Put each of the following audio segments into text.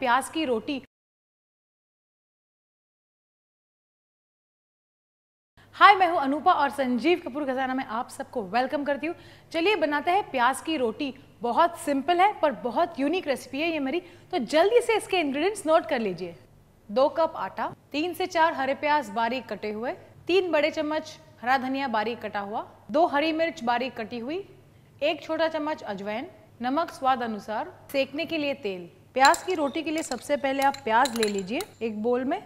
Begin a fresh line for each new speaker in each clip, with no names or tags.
प्याज की रोटी हाय मैं हूं अनुपा और संजीव कपूर खजाना में आप सबको वेलकम करती हूँ चलिए बनाते हैं प्याज की रोटी बहुत सिंपल है पर बहुत यूनिक रेसिपी है ये मेरी तो जल्दी से इसके इंग्रेडिएंट्स नोट कर लीजिए दो कप आटा तीन से चार हरे प्याज बारीक कटे हुए तीन बड़े चम्मच हरा धनिया बारीक कटा हुआ दो हरी मिर्च बारीक कटी हुई एक छोटा चम्मच अजवाइन नमक स्वाद अनुसार सेकने के लिए तेल प्याज की रोटी के लिए सबसे पहले आप प्याज ले लीजिए एक बोल में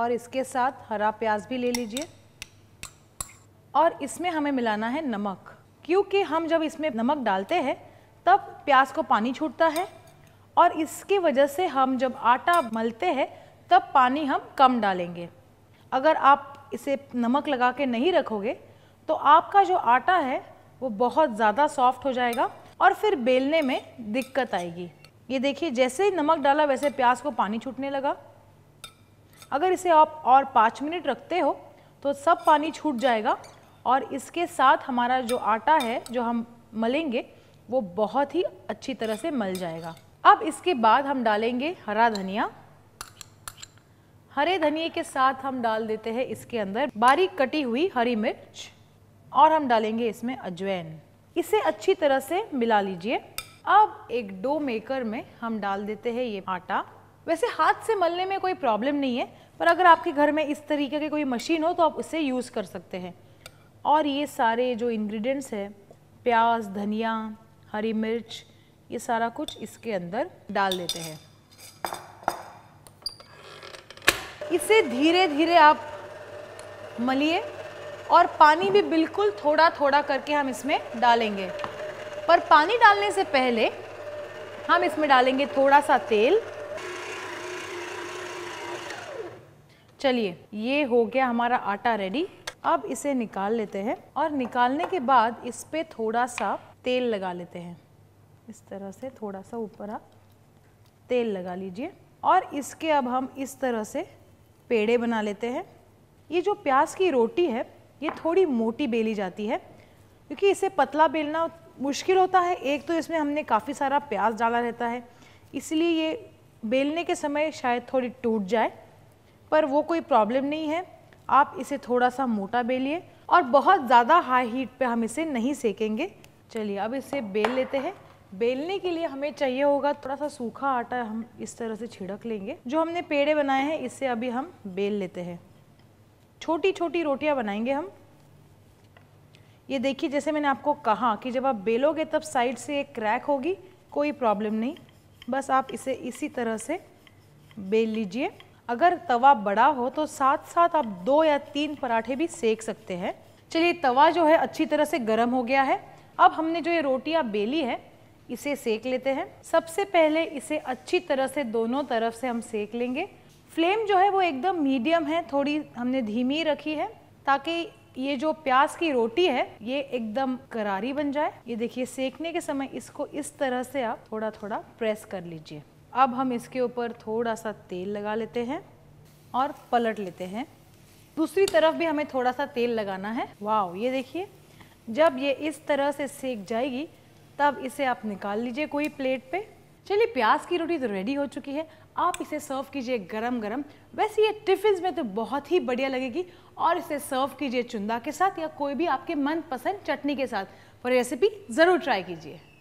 और इसके साथ हरा प्याज भी ले लीजिए और इसमें हमें मिलाना है नमक क्योंकि हम जब इसमें नमक डालते हैं तब प्याज को पानी छूटता है और इसकी वजह से हम जब आटा मलते हैं तब पानी हम कम डालेंगे अगर आप इसे नमक लगा के नहीं रखोगे तो आपका जो आटा है वो बहुत ज़्यादा सॉफ्ट हो जाएगा और फिर बेलने में दिक्कत आएगी ये देखिए जैसे ही नमक डाला वैसे प्याज को पानी छूटने लगा अगर इसे आप और पाँच मिनट रखते हो तो सब पानी छूट जाएगा और इसके साथ हमारा जो आटा है जो हम मलेंगे वो बहुत ही अच्छी तरह से मल जाएगा अब इसके बाद हम डालेंगे हरा धनिया हरे धनिए के साथ हम डाल देते हैं इसके अंदर बारीक कटी हुई हरी मिर्च और हम डालेंगे इसमें अजवैन इसे अच्छी तरह से मिला लीजिए अब एक डो मेकर में हम डाल देते हैं ये आटा वैसे हाथ से मलने में कोई प्रॉब्लम नहीं है पर अगर आपके घर में इस तरीके की कोई मशीन हो तो आप उसे यूज़ कर सकते हैं और ये सारे जो इंग्रेडिएंट्स हैं प्याज धनिया हरी मिर्च ये सारा कुछ इसके अंदर डाल देते हैं इसे धीरे धीरे आप मलिए और पानी भी बिल्कुल थोड़ा थोड़ा करके हम इसमें डालेंगे पर पानी डालने से पहले हम इसमें डालेंगे थोड़ा सा तेल चलिए ये हो गया हमारा आटा रेडी अब इसे निकाल लेते हैं और निकालने के बाद इस पर थोड़ा सा तेल लगा लेते हैं इस तरह से थोड़ा सा ऊपर आप तेल लगा लीजिए और इसके अब हम इस तरह से पेड़े बना लेते हैं ये जो प्याज की रोटी है ये थोड़ी मोटी बेली जाती है क्योंकि इसे पतला बेलना मुश्किल होता है एक तो इसमें हमने काफ़ी सारा प्याज डाला रहता है इसलिए ये बेलने के समय शायद थोड़ी टूट जाए पर वो कोई प्रॉब्लम नहीं है आप इसे थोड़ा सा मोटा बेलिए और बहुत ज़्यादा हाई हीट पे हम इसे नहीं सेकेंगे चलिए अब इसे बेल लेते हैं बेलने के लिए हमें चाहिए होगा थोड़ा सा सूखा आटा हम इस तरह से छिड़क लेंगे जो हमने पेड़े बनाए हैं इससे अभी हम बेल लेते हैं छोटी छोटी रोटियां बनाएंगे हम ये देखिए जैसे मैंने आपको कहा कि जब आप बेलोगे तब साइड से एक क्रैक होगी कोई प्रॉब्लम नहीं बस आप इसे इसी तरह से बेल लीजिए अगर तवा बड़ा हो तो साथ साथ आप दो या तीन पराठे भी सेक सकते हैं चलिए तवा जो है अच्छी तरह से गर्म हो गया है अब हमने जो ये रोटियाँ बेली है इसे सेक लेते हैं सबसे पहले इसे अच्छी तरह से दोनों तरफ से हम सेक लेंगे फ्लेम जो है वो एकदम मीडियम है थोड़ी हमने धीमी रखी है ताकि ये जो प्याज की रोटी है ये एकदम करारी बन जाए ये देखिए सेकने के समय इसको इस तरह से आप थोड़ा थोड़ा प्रेस कर लीजिए अब हम इसके ऊपर थोड़ा सा तेल लगा लेते हैं और पलट लेते हैं दूसरी तरफ भी हमें थोड़ा सा तेल लगाना है वाह ये देखिए जब ये इस तरह से सेक जाएगी तब इसे आप निकाल लीजिए कोई प्लेट पे चलिए प्याज की रोटी तो रेडी हो चुकी है आप इसे सर्व कीजिए गरम गरम वैसे ये टिफ़िन में तो बहुत ही बढ़िया लगेगी और इसे सर्व कीजिए चुंदा के साथ या कोई भी आपके मनपसंद चटनी के साथ पर रेसिपी ज़रूर ट्राई कीजिए